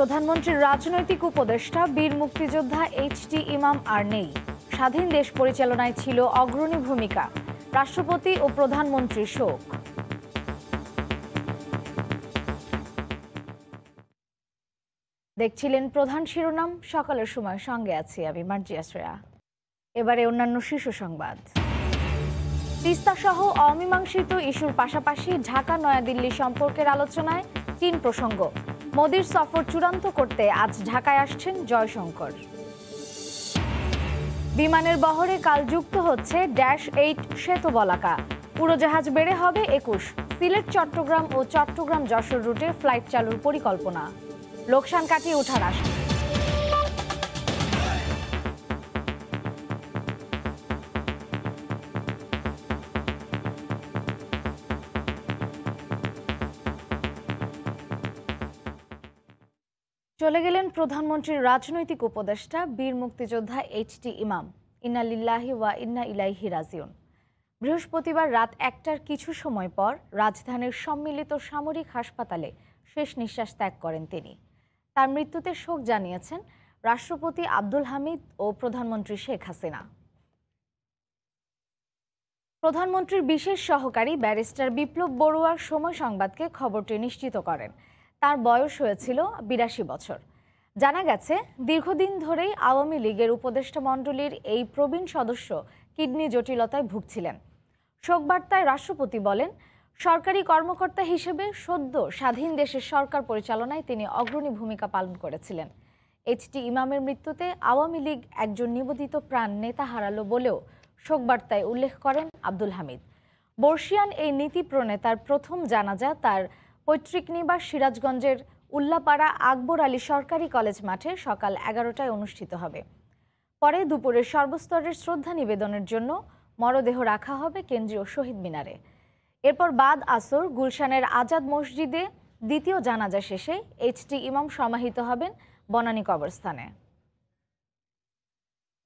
প্রধানমন্ত্রীর রাজনৈতিক উপদেষ্টা বীর মুক্তিযোদ্ধা এইচটি ইমাম আর নেই স্বাধীন দেশ পরিচালনায় ছিল অগ্রণী ভূমিকা রাষ্ট্রপতি ও প্রধানমন্ত্রী শোক দেখছিলেন প্রধান শিরোনাম সকালের সময় সঙ্গে আছি আমি মার্জিয়া শ্রেয়া এবারে অন্যান্য শীর্ষ সংবাদ তিস্তা সহ অমীমাংসিত ইস্যুর পাশাপাশি ঢাকা নয়াদিল্লি সম্পর্কের আলোচনায় চীন প্রসঙ্গ মোদির সফর চূড়ান্ত করতে আজ ঢাকায় আসছেন জয়শঙ্কর বিমানের বহরে কাল যুক্ত হচ্ছে ড্যাশ এইট সেতু বলাকা উড়োজাহাজ বেড়ে হবে একুশ সিলেট চট্টগ্রাম ও চট্টগ্রাম যশোর রুটে ফ্লাইট চালুর পরিকল্পনা লোকসান কাটিয়ে ওঠার আশা চলে গেলেন প্রধানমন্ত্রীর রাজনৈতিক উপদেষ্টা বীর মুক্তিযোদ্ধা এইচ টি ইমাম ইন্নালিল্লাহি লিল্লাহি ওয়া ইন্না ইলাইহি রাজিউন বৃহস্পতিবার রাত একটার কিছু সময় পর রাজধানীর সম্মিলিত সামরিক হাসপাতালে শেষ নিঃশ্বাস ত্যাগ করেন তিনি তার মৃত্যুতে শোক জানিয়েছেন রাষ্ট্রপতি আব্দুল হামিদ ও প্রধানমন্ত্রী শেখ হাসিনা প্রধানমন্ত্রীর বিশেষ সহকারী ব্যারিস্টার বিপ্লব বড়ুয়ার সময় সংবাদকে খবরটি নিশ্চিত করেন তার বয়স হয়েছিল বিরাশি বছর জানা গেছে দীর্ঘদিন ধরেই আওয়ামী লীগের উপদেষ্টা মণ্ডলীর এই প্রবীণ সদস্য কিডনি জটিলতায় ভুগছিলেন শোকবার্তায় রাষ্ট্রপতি বলেন সরকারি কর্মকর্তা হিসেবে সদ্য স্বাধীন দেশের সরকার পরিচালনায় তিনি অগ্রণী ভূমিকা পালন করেছিলেন এইচটি ইমামের মৃত্যুতে আওয়ামী লীগ একজন নিবেদিত প্রাণ নেতা হারালো বলেও শোকবার্তায় উল্লেখ করেন আব্দুল হামিদ বর্ষিয়ান এই নীতি প্রণেতার প্রথম জানাজা তার পৈতৃকনি নিবাস সিরাজগঞ্জের উল্লাপাড়া আকবর আলী সরকারি কলেজ মাঠে সকাল এগারোটায় অনুষ্ঠিত হবে পরে দুপুরে সর্বস্তরের শ্রদ্ধা নিবেদনের জন্য মরদেহ রাখা হবে কেন্দ্রীয় শহীদ মিনারে এরপর বাদ আসর গুলশানের আজাদ মসজিদে দ্বিতীয় জানাজা শেষে এইচটি ইমাম সমাহিত হবেন বনানী কবরস্থানে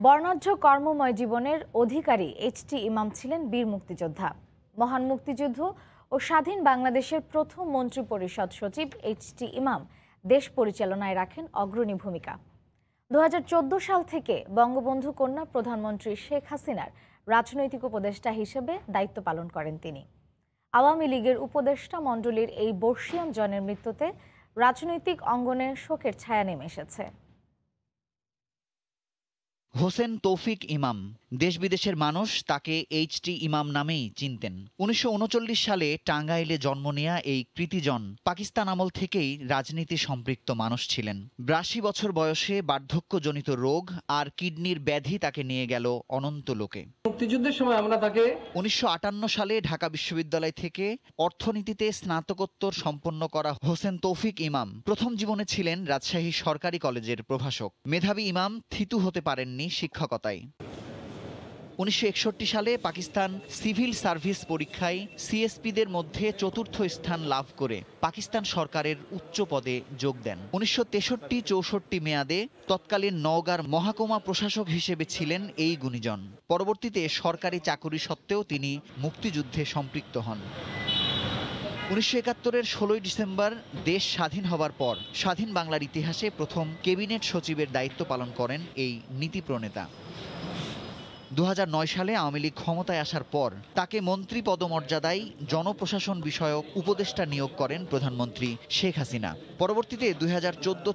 বর্ণাঢ্য কর্মময় জীবনের অধিকারী এইচটি ইমাম ছিলেন বীর মুক্তিযোদ্ধা মহান মুক্তিযুদ্ধ ও স্বাধীন বাংলাদেশের প্রথম মন্ত্রী পরিষদ সচিব এইচ টি ইমাম দেশ পরিচালনায় রাখেন অগ্রণী ভূমিকা দু সাল থেকে বঙ্গবন্ধু কন্যা প্রধানমন্ত্রী শেখ হাসিনার রাজনৈতিক উপদেষ্টা হিসেবে দায়িত্ব পালন করেন তিনি আওয়ামী লীগের উপদেষ্টা মণ্ডলীর এই বর্ষিয়ান জনের মৃত্যুতে রাজনৈতিক অঙ্গনে শোকের ছায়া নেমে এসেছে হোসেন তৌফিক ইমাম দেশ বিদেশের মানুষ তাকে এইচটি ইমাম নামেই চিনতেন উনিশশো সালে টাঙ্গাইলে জন্ম নেয়া এই কৃতিজন পাকিস্তান আমল থেকেই রাজনীতি সম্পৃক্ত মানুষ ছিলেন বিরাশি বছর বয়সে বার্ধক্যজনিত রোগ আর কিডনির ব্যাধি তাকে নিয়ে গেল অনন্ত লোকে মুক্তিযুদ্ধের সময় আমরা তাকে উনিশশো সালে ঢাকা বিশ্ববিদ্যালয় থেকে অর্থনীতিতে স্নাতকোত্তর সম্পন্ন করা হোসেন তৌফিক ইমাম প্রথম জীবনে ছিলেন রাজশাহী সরকারি কলেজের প্রভাষক মেধাবী ইমাম থিতু হতে পারেননি তিনি শিক্ষকতায় উনিশশো সালে পাকিস্তান সিভিল সার্ভিস পরীক্ষায় সিএসপিদের মধ্যে চতুর্থ স্থান লাভ করে পাকিস্তান সরকারের উচ্চ পদে যোগ দেন উনিশশো তেষট্টি চৌষট্টি মেয়াদে তৎকালীন নওগাঁর মহাকুমা প্রশাসক হিসেবে ছিলেন এই গুণীজন পরবর্তীতে সরকারি চাকুরি সত্ত্বেও তিনি মুক্তিযুদ্ধে সম্পৃক্ত হন উনিশশো একাত্তরের ষোলোই ডিসেম্বর দেশ স্বাধীন হবার পর স্বাধীন বাংলার ইতিহাসে প্রথম কেবিনেট সচিবের দায়িত্ব পালন করেন এই নীতি প্রণেতা দু সালে আওয়ামী লীগ ক্ষমতায় আসার পর তাকে মন্ত্রী পদমর্যাদায় জনপ্রশাসন বিষয়ক উপদেষ্টা নিয়োগ করেন প্রধানমন্ত্রী শেখ হাসিনা পরবর্তীতে দুই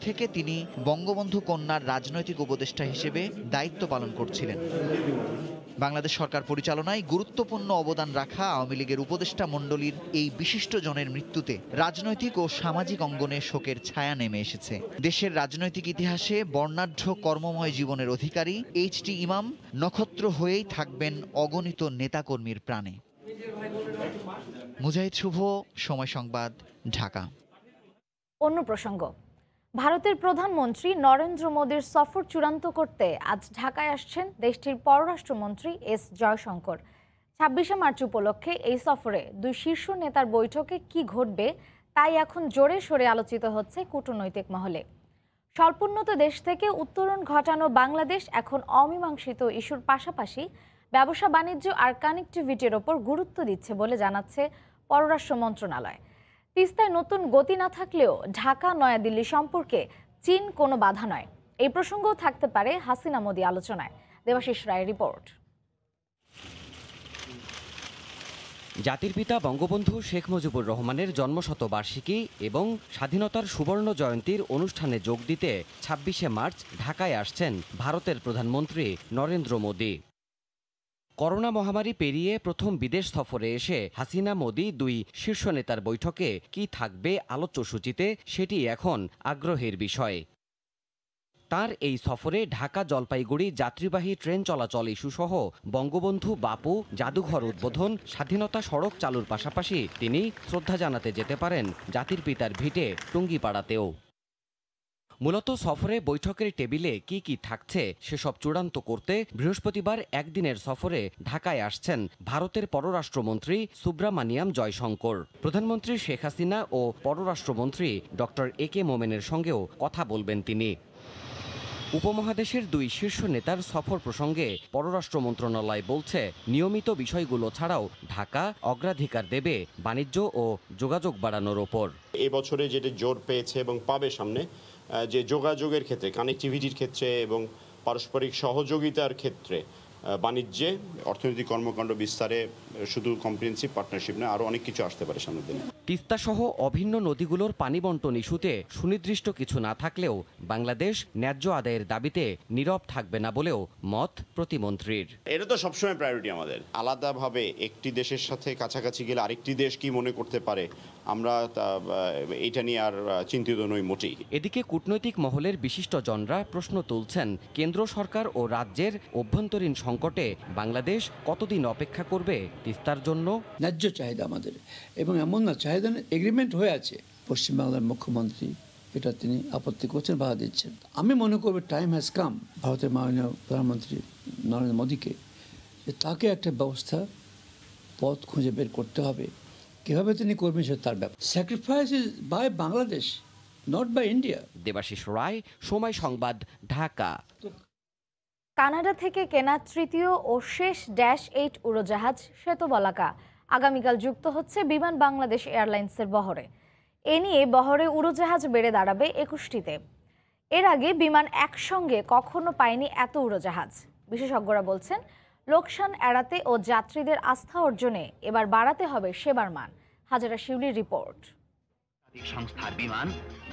থেকে তিনি বঙ্গবন্ধু কন্যার রাজনৈতিক উপদেষ্টা হিসেবে দায়িত্ব পালন করছিলেন বাংলাদেশ সরকার পরিচালনায় গুরুত্বপূর্ণ অবদান রাখা আওয়ামী লীগের উপদেষ্টা মণ্ডলীর এই বিশিষ্ট জনের মৃত্যুতে রাজনৈতিক ও সামাজিক অঙ্গনে শোকের ছায়া নেমে এসেছে দেশের রাজনৈতিক ইতিহাসে বর্ণাঢ্য কর্মময় জীবনের অধিকারী এইচ টি ইমাম নক্ষত্র হয়েই থাকবেন অগণিত নেতাকর্মীর প্রাণে মুজাহিদ শুভ সময় সংবাদ ঢাকা অন্য প্রসঙ্গ ভারতের প্রধানমন্ত্রী নরেন্দ্র মোদীর সফর চূড়ান্ত করতে আজ ঢাকায় আসছেন দেশটির পররাষ্ট্রমন্ত্রী এস জয়শঙ্কর ছাব্বিশে মার্চ উপলক্ষে এই সফরে দুই শীর্ষ নেতার বৈঠকে কি ঘটবে তাই এখন জোরে সোরে আলোচিত হচ্ছে কূটনৈতিক মহলে স্বল্পোন্নত দেশ থেকে উত্তরণ ঘটানো বাংলাদেশ এখন অমীমাংসিত ইস্যুর পাশাপাশি ব্যবসা বাণিজ্য আর কানেক্টিভিটির ওপর গুরুত্ব দিচ্ছে বলে জানাচ্ছে পররাষ্ট্র মন্ত্রণালয় তিস্তায় নতুন গতি না থাকলেও ঢাকা নয়াদিল্লি সম্পর্কে চীন কোনো বাধা নয় এই প্রসঙ্গও থাকতে পারে হাসিনা মোদী আলোচনায় দেবাশিস রায় রিপোর্ট জাতির পিতা বঙ্গবন্ধু শেখ মুজিবুর রহমানের জন্মশতবার্ষিকী এবং স্বাধীনতার সুবর্ণ জয়ন্তীর অনুষ্ঠানে যোগ দিতে ছাব্বিশে মার্চ ঢাকায় আসছেন ভারতের প্রধানমন্ত্রী নরেন্দ্র মোদী করোনা মহামারী পেরিয়ে প্রথম বিদেশ সফরে এসে হাসিনা মোদি দুই শীর্ষ নেতার বৈঠকে কি থাকবে আলোচ্যসূচিতে সেটি এখন আগ্রহের বিষয় তার এই সফরে ঢাকা জলপাইগুড়ি যাত্রীবাহী ট্রেন চলাচল ইস্যুসহ বঙ্গবন্ধু বাপু জাদুঘর উদ্বোধন স্বাধীনতা সড়ক চালুর পাশাপাশি তিনি শ্রদ্ধা জানাতে যেতে পারেন জাতির পিতার ভিটে টুঙ্গিপাড়াতেও মূলত সফরে বৈঠকের টেবিলে কি কি থাকছে সেসব চূড়ান্ত করতে বৃহস্পতিবার একদিনের সফরে ঢাকায় আসছেন ভারতের পররাষ্ট্রমন্ত্রী সুব্রামানিয়াম জয়শঙ্কর প্রধানমন্ত্রী শেখ হাসিনা ও পররাষ্ট্রমন্ত্রী ডক্টর এ কে মোমেনের সঙ্গেও কথা বলবেন তিনি উপমহাদেশের দুই শীর্ষ নেতার সফর প্রসঙ্গে পররাষ্ট্র মন্ত্রণালয় বলছে নিয়মিত বিষয়গুলো ছাড়াও ঢাকা অগ্রাধিকার দেবে বাণিজ্য ও যোগাযোগ বাড়ানোর ওপর এবছরে যেটা জোর পেয়েছে এবং পাবে সামনে যে যোগাযোগের ক্ষেত্রে কানেকটিভিটির ক্ষেত্রে এবং পারস্পরিক সহযোগিতার ক্ষেত্রে বাণিজ্যে অর্থনৈতিক কর্মকাণ্ড বিস্তারে শুধু কম্প্রিহেন্সিভ পার্টনারশিপ না আরও অনেক কিছু আসতে পারে সামনের দিনে তিস্তাসহ অভিন্ন নদীগুলোর পানি বন্টন ইস্যুতে সুনির্দিষ্ট কিছু না থাকলেও বাংলাদেশ ন্যায্য আদায়ের দাবিতে নীরব থাকবে না বলেও মত প্রতিমন্ত্রীর এটা তো সবসময় প্রায়োরিটি আমাদের আলাদাভাবে একটি দেশের সাথে কাছাকাছি গেলে আরেকটি দেশ কি মনে করতে পারে আমরা এটা নিয়ে আর চিন্তিত নই মোটেই এদিকে কূটনৈতিক মহলের বিশিষ্ট জনরা প্রশ্ন তুলছেন কেন্দ্র সরকার ও রাজ্যের অভ্যন্তরীণ সংকটে বাংলাদেশ কতদিন অপেক্ষা করবে তিস্তার জন্য ন্যায্য চাহিদা আমাদের এবং এমন না চাহিদা ধরনের এগ্রিমেন্ট হয়ে আছে পশ্চিমবাংলার মুখ্যমন্ত্রী এটা তিনি আপত্তি করছেন বাধা দিচ্ছেন আমি মনে করবো টাইম হ্যাজ কাম ভারতের মাননীয় প্রধানমন্ত্রী নরেন্দ্র মোদীকে যে তাকে একটা ব্যবস্থা পথ খুঁজে বের করতে হবে কীভাবে তিনি করবেন সে তার ব্যাপার sacrifice is by Bangladesh not by India Debashis Roy সময় সংবাদ ঢাকা কানাডা থেকে কেনা তৃতীয় ও শেষ ড্যাশ এইট উড়োজাহাজ বলাকা আগামীকাল যুক্ত হচ্ছে বিমান বাংলাদেশ এয়ারলাইন্সের বহরে এ নিয়ে বহরে উড়োজাহাজ বেড়ে দাঁড়াবে একুশটিতে এর আগে বিমান একসঙ্গে কখনো পায়নি এত উড়োজাহাজ বিশেষজ্ঞরা বলছেন লোকসান এড়াতে ও যাত্রীদের আস্থা অর্জনে এবার বাড়াতে হবে সেবার মান হাজারা শিউলির রিপোর্ট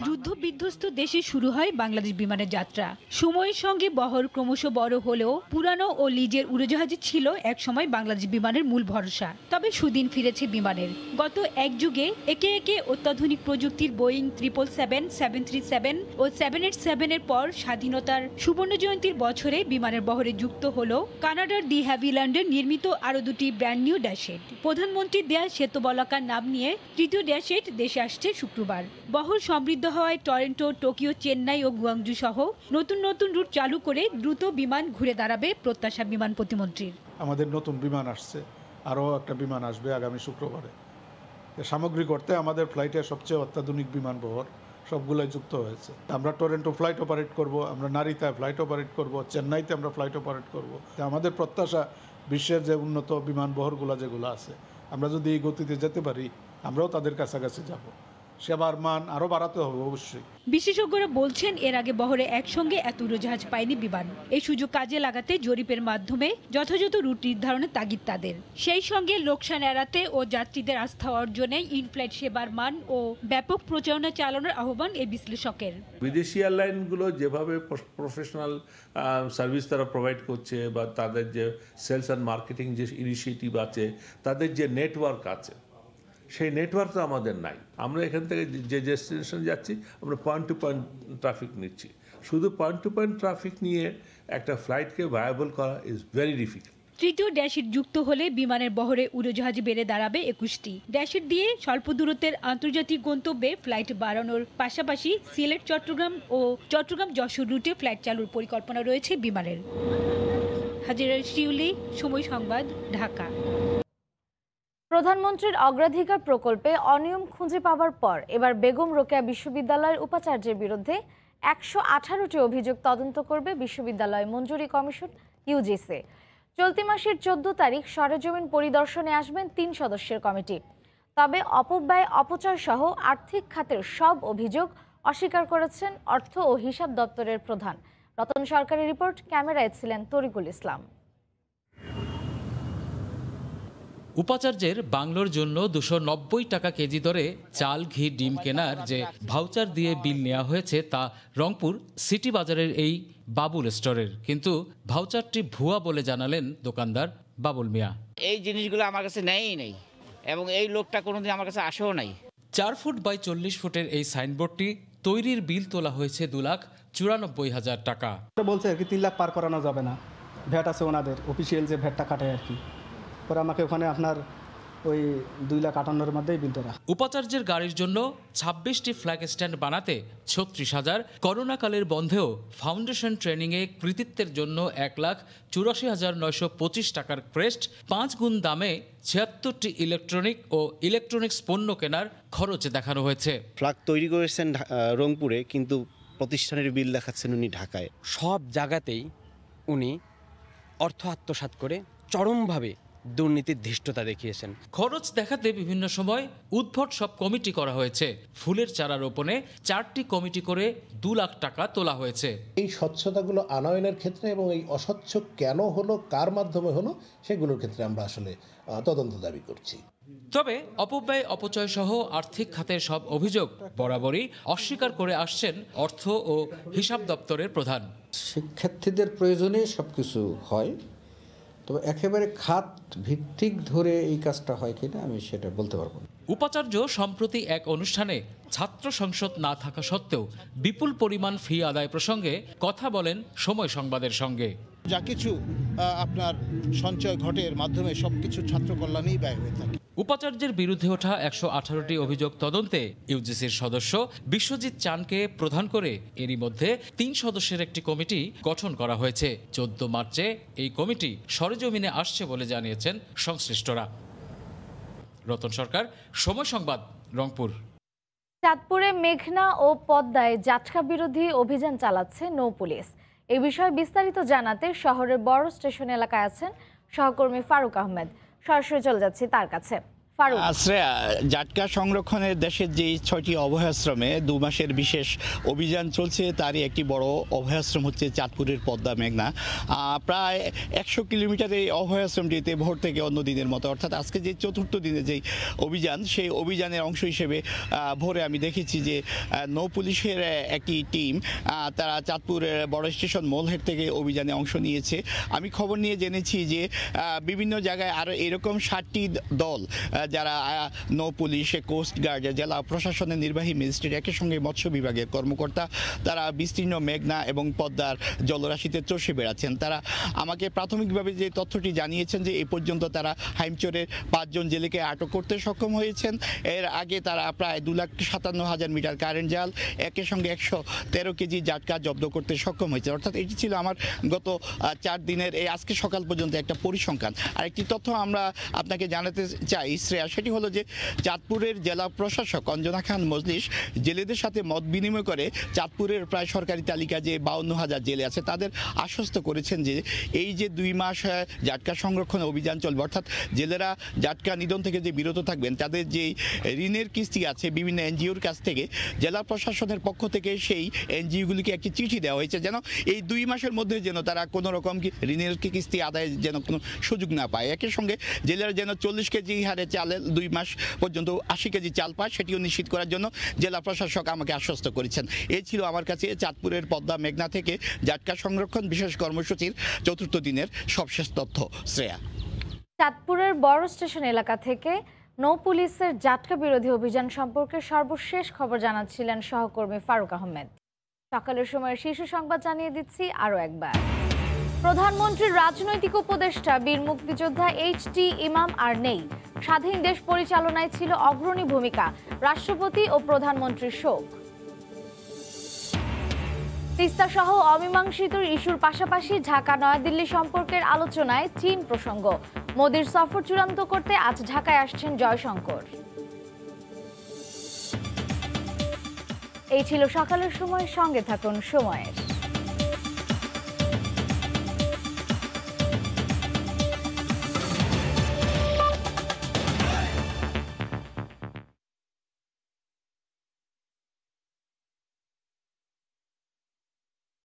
যুদ্ধ বিধ্বস্ত দেশে শুরু হয় বাংলাদেশ বিমানের যাত্রা সময়ের সঙ্গে বহর ক্রমশ বড় হলেও পুরানো ও লিজের উড়োজাহাজে ছিল একসময় বাংলাদেশ বিমানের মূল ভরসা তবে সুদিন ফিরেছে বিমানের গত এক যুগে একে একে অত্যাধুনিক প্রযুক্তির Boeing triple seven seven three seven ও সেভেন এইট সেভেনের পর স্বাধীনতার সুবর্ণ জয়ন্তীর বছরে বিমানের বহরে যুক্ত হল কানাডার দি হ্যাভিল্যান্ডের নির্মিত আরও দুটি ব্র্যান্ড নিউ ড্যাশেট প্রধানমন্ত্রী দেয়া শ্বেতবলাকার নাম নিয়ে তৃতীয় ড্যাশেট দেশে আসছে শুক্রবার বহর সমৃদ্ধ হওয়ায় টরেন্টো টোকিও চেন্নাই ও গুয়াংজু সহ নতুন নতুন রুট চালু করে দ্রুত বিমান ঘুরে দাঁড়াবে প্রত্যাশা বিমান প্রতিমন্ত্রীর আমাদের নতুন বিমান আসছে আরও একটা বিমান আসবে আগামী শুক্রবারে সামগ্রিক অর্থে আমাদের ফ্লাইটে সবচেয়ে অত্যাধুনিক বিমান বহর সবগুলোই যুক্ত হয়েছে আমরা টরেন্টো ফ্লাইট অপারেট করব আমরা নারীতায় ফ্লাইট অপারেট করব চেন্নাইতে আমরা ফ্লাইট অপারেট করব আমাদের প্রত্যাশা বিশ্বের যে উন্নত বিমান বহরগুলো যেগুলো আছে আমরা যদি এই গতিতে যেতে পারি আমরাও তাদের কাছাকাছি যাবো সেবার মান আরো বাড়াতে হবে অবশ্যই বিশেষজ্ঞরা বলছেন এর আগে বহরে একসঙ্গে এত উড়োজাহাজ পায়নি বিমান এই সুযোগ কাজে লাগাতে জরিপের মাধ্যমে যথাযথ রুট নির্ধারণের তাগিদ তাদের সেই সঙ্গে লোকসান এড়াতে ও যাত্রীদের আস্থা অর্জনে ইনফ্লাইট সেবার মান ও ব্যাপক প্রচারণা চালানোর আহ্বান এই বিশ্লেষকের বিদেশি এয়ারলাইনগুলো যেভাবে প্রফেশনাল সার্ভিস তারা প্রোভাইড করছে বা তাদের যে সেলস অ্যান্ড মার্কেটিং যে ইনিশিয়েটিভ আছে তাদের যে নেটওয়ার্ক আছে সেই নেটওয়ার্ক তো আমাদের নাই আমরা এখান থেকে যে ডেস্টিনেশন যাচ্ছি আমরা পয়েন্ট টু পয়েন্ট ট্রাফিক নিচ্ছি শুধু পয়েন্ট টু পয়েন্ট ট্রাফিক নিয়ে একটা ফ্লাইটকে ভায়াবল করা ইজ ভেরি ডিফিকাল্ট তৃতীয় ড্যাশিট যুক্ত হলে বিমানের বহরে উড়োজাহাজ বেড়ে দাঁড়াবে একুশটি ড্যাশিট দিয়ে স্বল্প দূরত্বের আন্তর্জাতিক গন্তব্যে ফ্লাইট বাড়ানোর পাশাপাশি সিলেট চট্টগ্রাম ও চট্টগ্রাম যশোর রুটে ফ্লাইট চালুর পরিকল্পনা রয়েছে বিমানের হাজিরা শিউলি সময় সংবাদ ঢাকা প্রধানমন্ত্রীর অগ্রাধিকার প্রকল্পে অনিয়ম খুঁজে পাওয়ার পর এবার বেগম রোকেয়া বিশ্ববিদ্যালয়ের উপাচার্যের বিরুদ্ধে একশো আঠারোটি অভিযোগ তদন্ত করবে বিশ্ববিদ্যালয় মঞ্জুরি কমিশন ইউজিসি চলতি মাসের চোদ্দ তারিখ সরেজমিন পরিদর্শনে আসবেন তিন সদস্যের কমিটি তবে অপব্যয় অপচয় সহ আর্থিক খাতের সব অভিযোগ অস্বীকার করেছেন অর্থ ও হিসাব দপ্তরের প্রধান রতন সরকারের রিপোর্ট ক্যামেরায় ছিলেন তরিকুল ইসলাম উপাচার্যের বাংলোর জন্য দুশো নব্বই টাকা কেজি দরে চাল ঘি ডিম কেনার যে ভাউচার দিয়ে বিল নেওয়া হয়েছে তা রংপুর সিটি বাজারের এই বাবুল স্টোরের কিন্তু ভাউচারটি ভুয়া বলে জানালেন দোকানদার বাবুল মিয়া এই জিনিসগুলো আমার কাছে নেয়ই নেই এবং এই লোকটা কোনোদিন আমার কাছে আসেও নাই চার ফুট বাই চল্লিশ ফুটের এই সাইনবোর্ডটি তৈরির বিল তোলা হয়েছে দু লাখ চুরানব্বই হাজার টাকা বলছে আর কি তিন লাখ পার করানো যাবে না ভ্যাট আছে ওনাদের অফিসিয়াল যে ভ্যাটটা কাটে আর কি পরে আমাকে ওখানে আপনার ওই দুই লাখ আটান্নর মধ্যেই বিল উপাচার্যের গাড়ির জন্য ছাব্বিশটি ফ্ল্যাগ স্ট্যান্ড বানাতে ছত্রিশ হাজার করোনাকালের বন্ধেও ফাউন্ডেশন ট্রেনিংয়ে কৃতিত্বের জন্য এক লাখ চুরাশি হাজার নয়শো পঁচিশ টাকার ক্রেস্ট পাঁচ গুণ দামে ছিয়াত্তরটি ইলেকট্রনিক ও ইলেকট্রনিক্স পণ্য কেনার খরচে দেখানো হয়েছে ফ্ল্যাগ তৈরি করেছেন রংপুরে কিন্তু প্রতিষ্ঠানের বিল দেখাচ্ছেন উনি ঢাকায় সব জায়গাতেই উনি অর্থ আত্মসাত করে চরমভাবে দুর্নীতির ধৃষ্টতা দেখিয়েছেন খরচ দেখাতে বিভিন্ন সময় উদ্ভট সব কমিটি করা হয়েছে ফুলের চারা রোপণে চারটি কমিটি করে দু লাখ টাকা তোলা হয়েছে এই স্বচ্ছতাগুলো আনয়নের ক্ষেত্রে এবং এই অস্বচ্ছ কেন হলো কার মাধ্যমে হলো সেগুলোর ক্ষেত্রে আমরা আসলে তদন্ত দাবি করছি তবে অপব্যয় অপচয় সহ আর্থিক খাতের সব অভিযোগ বরাবরই অস্বীকার করে আসছেন অর্থ ও হিসাব দপ্তরের প্রধান শিক্ষার্থীদের প্রয়োজনে সবকিছু হয় তবে একেবারে খাত ভিত্তিক ধরে এই কাজটা হয় কিনা আমি সেটা বলতে পারবো উপাচার্য সম্প্রতি এক অনুষ্ঠানে ছাত্র সংসদ না থাকা সত্ত্বেও বিপুল পরিমাণ ফি আদায় প্রসঙ্গে কথা বলেন সময় সংবাদের সঙ্গে যা কিছু আপনার সঞ্চয় ঘটের মাধ্যমে সব কিছু ছাত্র কল্যাণেই ব্যয় হয়ে থাকে উপাচার্যের বিরুদ্ধে ওঠা একশো আঠারোটি অভিযোগ তদন্তে ইউজিসির সদস্য বিশ্বজিৎ চানকে প্রধান করে এরই মধ্যে তিন সদস্যের একটি কমিটি গঠন করা হয়েছে চোদ্দ মার্চে এই কমিটি সরেজমিনে আসছে বলে জানিয়েছেন সংশ্লিষ্টরা রতন সরকার সময় সংবাদ রংপুর চাঁদপুরে মেঘনা ও পদ্মায় জাটকা বিরোধী অভিযান চালাচ্ছে নৌ পুলিশ এ বিষয়ে বিস্তারিত জানাতে শহরের বড় স্টেশন এলাকায় আছেন সহকর্মী ফারুক আহমেদ সরাসরি চলে যাচ্ছি তার কাছে আশ্রয়া জাটকা সংরক্ষণের দেশের যে ছয়টি অভয়াশ্রমে দু মাসের বিশেষ অভিযান চলছে তারই একটি বড় অভয়াশ্রম হচ্ছে চাঁদপুরের পদ্মা মেঘনা প্রায় একশো কিলোমিটার এই অভয়াশ্রমটিতে ভোর থেকে অন্য দিনের মতো অর্থাৎ আজকে যে চতুর্থ দিনে যেই অভিযান সেই অভিযানের অংশ হিসেবে ভোরে আমি দেখেছি যে নৌ পুলিশের একটি টিম তারা চাঁদপুর বড় স্টেশন মোলহেড থেকে অভিযানে অংশ নিয়েছে আমি খবর নিয়ে জেনেছি যে বিভিন্ন জায়গায় আরও এরকম ষাটটি দল যারা নৌ পুলিশ কোস্টগার্ড জেলা প্রশাসনের নির্বাহী ম্যাজিস্ট্রেট একই সঙ্গে মৎস্য বিভাগের কর্মকর্তা তারা বিস্তীর্ণ মেঘনা এবং পদ্মার জলরাশিতে চষে বেড়াচ্ছেন তারা আমাকে প্রাথমিকভাবে যে তথ্যটি জানিয়েছেন যে এ পর্যন্ত তারা হাইমচরের পাঁচজন জেলেকে আটক করতে সক্ষম হয়েছেন এর আগে তারা প্রায় দু লাখ সাতান্ন হাজার মিটার কারেন্ট জাল একের সঙ্গে একশো তেরো কেজি জাটকা জব্দ করতে সক্ষম হয়েছে অর্থাৎ এটি ছিল আমার গত চার দিনের এই আজকে সকাল পর্যন্ত একটা পরিসংখ্যান আর একটি তথ্য আমরা আপনাকে জানাতে চাই শ্রেয়া সেটি হলো যে চাঁদপুরের জেলা প্রশাসক অঞ্জনা খান মজলিস জেলেদের সাথে মত বিনিময় করে চাঁদপুরের প্রায় সরকারি তালিকা যে বাউন্ন হাজার জেলে আছে তাদের আশ্বস্ত করেছেন যে এই যে দুই মাস জাটকা সংরক্ষণ অভিযান চলবে অর্থাৎ জেলেরা জাটকা নিধন থেকে যে বিরত থাকবেন তাদের যে ঋণের কিস্তি আছে বিভিন্ন এনজিওর কাছ থেকে জেলা প্রশাসনের পক্ষ থেকে সেই এনজিওগুলিকে একটি চিঠি দেওয়া হয়েছে যেন এই দুই মাসের মধ্যে যেন তারা কোনো রকম ঋণের কিস্তি আদায় যেন কোনো সুযোগ না পায় একই সঙ্গে জেলেরা যেন চল্লিশ কেজি হারে চাল চালের দুই মাস পর্যন্ত আশি কেজি চাল পায় সেটিও নিশ্চিত করার জন্য জেলা প্রশাসক আমাকে আশ্বস্ত করেছেন এই ছিল আমার কাছে চাঁদপুরের পদ্মা মেঘনা থেকে জাটকা সংরক্ষণ বিশেষ কর্মসূচির চতুর্থ দিনের সবশেষ তথ্য শ্রেয়া চাঁদপুরের বড় স্টেশন এলাকা থেকে নৌ পুলিশের জাটকা বিরোধী অভিযান সম্পর্কে সর্বশেষ খবর জানাচ্ছিলেন সহকর্মী ফারুক আহমেদ সকালের সময় শীর্ষ সংবাদ জানিয়ে দিচ্ছি আরও একবার প্রধানমন্ত্রীর রাজনৈতিক উপদেষ্টা বীর মুক্তিযোদ্ধা এইচ টি ইমাম আর নেই স্বাধীন দেশ পরিচালনায় ছিল অগ্রণী ভূমিকা রাষ্ট্রপতি ও প্রধানমন্ত্রীর শোক তিস্তা সহ অমীমাংসিত ইস্যুর পাশাপাশি ঢাকা নয়াদিল্লি সম্পর্কের আলোচনায় চীন প্রসঙ্গ মোদীর সফর চূড়ান্ত করতে আজ ঢাকায় আসছেন জয়শঙ্কর এই ছিল সকালের সময় সঙ্গে থাকুন সময়ের